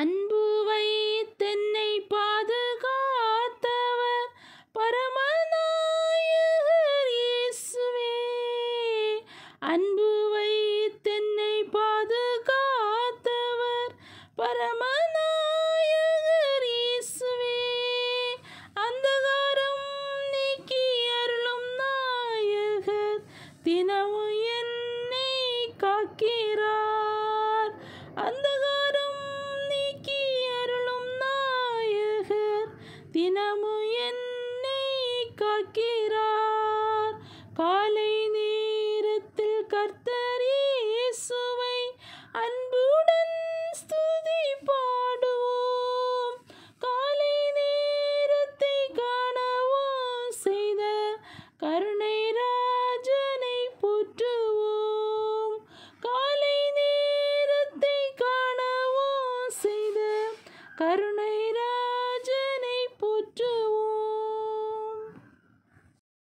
அன்பு வைத்தென்னை பாதுகாத்தவர் பரமநாயகர் இயேசுவே அன்பு வைத்தென்னை பாதுகாத்தவர் பரம தினமும் என்னை காக்கிறார் அந்த தினமு என்னை காக்கிறார் காலை நேரத்தில் கர்த்தர் இயேசுவை அன்புடன் ஸ்துதி பாடுவோம் காலை நேரத்தை காணவும் செய்த கருணை ராஜனை போற்றுவோம் காலை நேரத்தை காணவும் செய்த கருணை